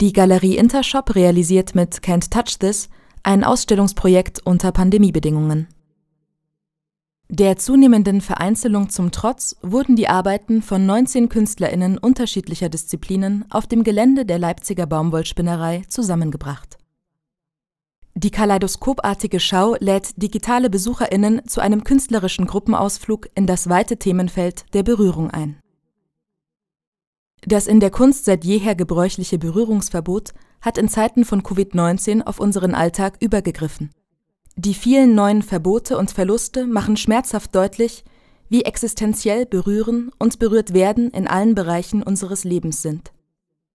Die Galerie Intershop realisiert mit Can't Touch This ein Ausstellungsprojekt unter Pandemiebedingungen. Der zunehmenden Vereinzelung zum Trotz wurden die Arbeiten von 19 KünstlerInnen unterschiedlicher Disziplinen auf dem Gelände der Leipziger Baumwollspinnerei zusammengebracht. Die kaleidoskopartige Schau lädt digitale BesucherInnen zu einem künstlerischen Gruppenausflug in das weite Themenfeld der Berührung ein. Das in der Kunst seit jeher gebräuchliche Berührungsverbot hat in Zeiten von Covid-19 auf unseren Alltag übergegriffen. Die vielen neuen Verbote und Verluste machen schmerzhaft deutlich, wie existenziell Berühren und Berührtwerden in allen Bereichen unseres Lebens sind.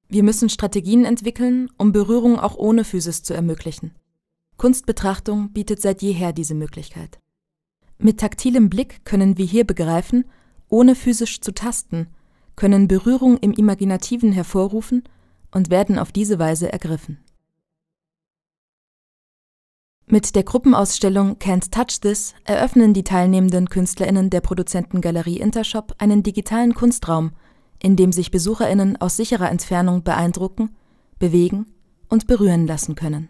Wir müssen Strategien entwickeln, um Berührung auch ohne Physis zu ermöglichen. Kunstbetrachtung bietet seit jeher diese Möglichkeit. Mit taktilem Blick können wir hier begreifen, ohne physisch zu tasten, können Berührung im Imaginativen hervorrufen und werden auf diese Weise ergriffen. Mit der Gruppenausstellung Can't Touch This eröffnen die teilnehmenden KünstlerInnen der Produzentengalerie Intershop einen digitalen Kunstraum, in dem sich BesucherInnen aus sicherer Entfernung beeindrucken, bewegen und berühren lassen können